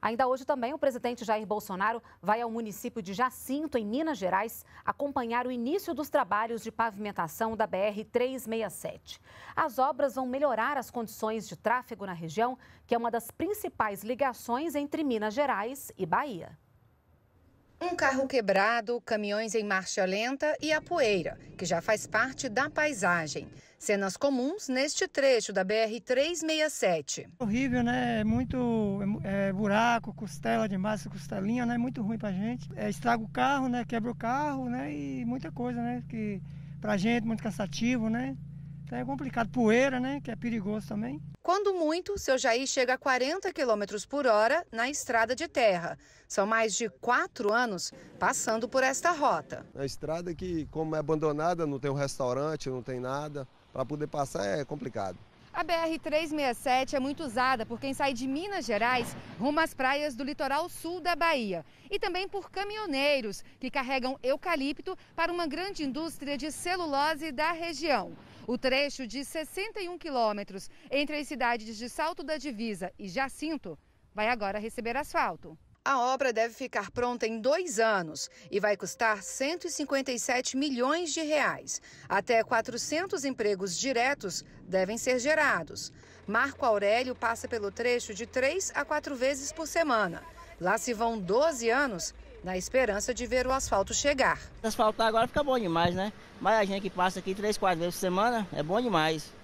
Ainda hoje também o presidente Jair Bolsonaro vai ao município de Jacinto, em Minas Gerais, acompanhar o início dos trabalhos de pavimentação da BR 367. As obras vão melhorar as condições de tráfego na região, que é uma das principais ligações entre Minas Gerais e Bahia. Um carro quebrado, caminhões em marcha lenta e a poeira, que já faz parte da paisagem. Cenas comuns neste trecho da BR-367. É horrível, né? É muito é, é, buraco, costela de massa, costelinha, né? Muito ruim pra gente. É, estraga o carro, né? Quebra o carro, né? E muita coisa, né? Que pra gente, muito cansativo, né? Então é complicado. Poeira, né? Que é perigoso também. Quando muito, seu Jair chega a 40 km por hora na estrada de terra. São mais de quatro anos passando por esta rota. É a estrada que, como é abandonada, não tem um restaurante, não tem nada. Para poder passar é complicado. A BR-367 é muito usada por quem sai de Minas Gerais rumo às praias do litoral sul da Bahia e também por caminhoneiros que carregam eucalipto para uma grande indústria de celulose da região. O trecho de 61 quilômetros entre as cidades de Salto da Divisa e Jacinto vai agora receber asfalto. A obra deve ficar pronta em dois anos e vai custar 157 milhões de reais. Até 400 empregos diretos devem ser gerados. Marco Aurélio passa pelo trecho de três a quatro vezes por semana. Lá se vão 12 anos na esperança de ver o asfalto chegar. Asfaltar agora fica bom demais, né? Mas a gente que passa aqui três, quatro vezes por semana é bom demais.